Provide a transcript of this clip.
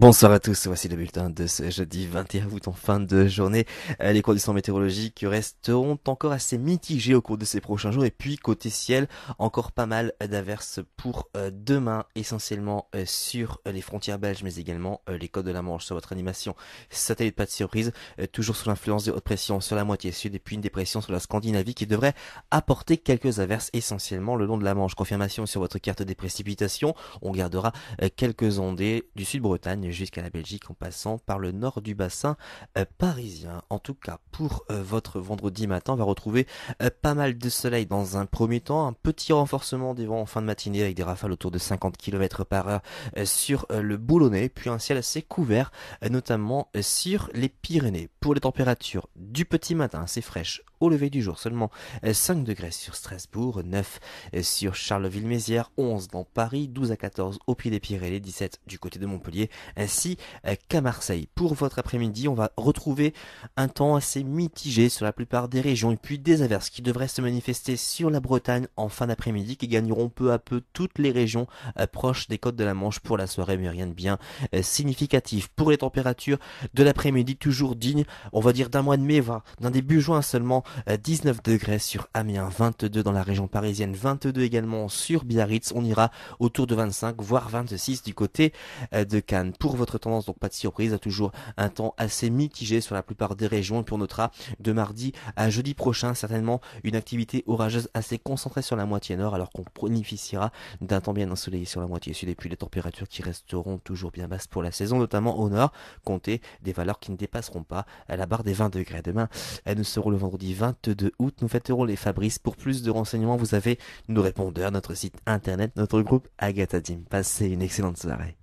Bonsoir à tous, voici le bulletin de ce jeudi 21 août en fin de journée. Euh, les conditions météorologiques resteront encore assez mitigées au cours de ces prochains jours et puis côté ciel, encore pas mal d'averses pour euh, demain, essentiellement euh, sur les frontières belges mais également les côtes de la Manche sur votre animation satellite pas de surprise, toujours sous l'influence de haute pression sur la moitié sud et puis une dépression sur la Scandinavie qui devrait apporter quelques averses essentiellement le long de la Manche. Confirmation sur votre carte des précipitations, on gardera quelques ondées du sud-Bretagne jusqu'à la Belgique en passant par le nord du bassin euh, parisien. En tout cas, pour euh, votre vendredi matin, on va retrouver euh, pas mal de soleil dans un premier temps, un petit renforcement des vents en fin de matinée avec des rafales autour de 50 km par heure sur le Boulonnais, puis un ciel assez couvert, notamment sur les Pyrénées. Pour les températures du petit matin, assez fraîche au lever du jour seulement 5 degrés sur Strasbourg, 9 sur Charleville-Mézières, 11 dans Paris, 12 à 14 au pied des Pyrénées, 17 du côté de Montpellier, ainsi euh, qu'à Marseille. Pour votre après-midi, on va retrouver un temps assez mitigé sur la plupart des régions et puis des averses qui devraient se manifester sur la Bretagne en fin d'après-midi qui gagneront peu à peu toutes les régions euh, proches des côtes de la Manche pour la soirée mais rien de bien euh, significatif. Pour les températures de l'après-midi toujours dignes, on va dire d'un mois de mai voire d'un début juin seulement 19 degrés sur Amiens, 22 dans la région parisienne, 22 également sur Biarritz, on ira autour de 25 voire 26 du côté de Cannes pour votre tendance. Donc pas de surprise, a hein, toujours un temps assez mitigé sur la plupart des régions. Et puis on notera de mardi à jeudi prochain certainement une activité orageuse assez concentrée sur la moitié nord alors qu'on bénéficiera d'un temps bien ensoleillé sur la moitié sud et puis les températures qui resteront toujours bien basses pour la saison, notamment au nord. compter des valeurs qui ne dépasseront pas à la barre des 20 degrés. Demain, nous serons le vendredi 22 août. Nous fêterons les Fabrice. Pour plus de renseignements, vous avez nos répondeurs, notre site internet, notre groupe Agatha Dim. Passez une excellente soirée.